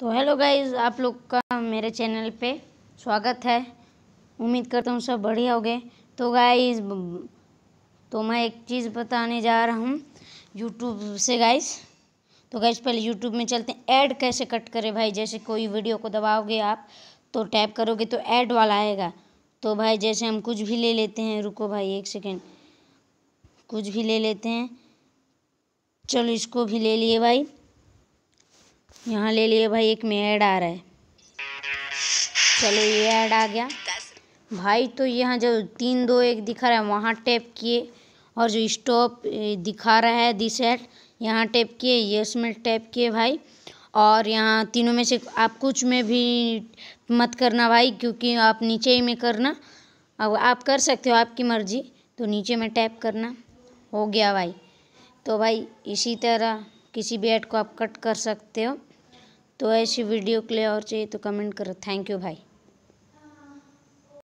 तो hello guys आप लोग का मेरे चैनल पे स्वागत है उम्मीद करता हूँ सब बढ़िया हो गए तो गाइज तो मैं एक चीज़ बताने जा रहा हूँ यूट्यूब से गाइज तो गाइज पहले यूट्यूब में चलते हैं ऐड कैसे कट करें भाई जैसे कोई वीडियो को दबाओगे आप तो टैप करोगे तो ऐड वाला आएगा तो भाई जैसे हम कुछ भी ले लेते हैं रुको भाई एक सेकेंड कुछ भी ले लेते हैं चलो इसको भी ले लिए भाई यहाँ ले लिए भाई एक में ऐड आ रहा है चलो ये ऐड आ गया भाई तो यहाँ जो तीन दो एक दिखा रहा है वहाँ टैप किए और जो स्टॉप दिखा रहा है दिस एट यहाँ टैप किए यस में टैप किए भाई और यहाँ तीनों में से आप कुछ में भी मत करना भाई क्योंकि आप नीचे ही में करना अब आप कर सकते हो आपकी मर्ज़ी तो नीचे में टैप करना हो गया भाई तो भाई इसी तरह किसी भी एड को आप कट कर सकते हो तो ऐसी वीडियो के लिए और चाहिए तो कमेंट करो थैंक यू भाई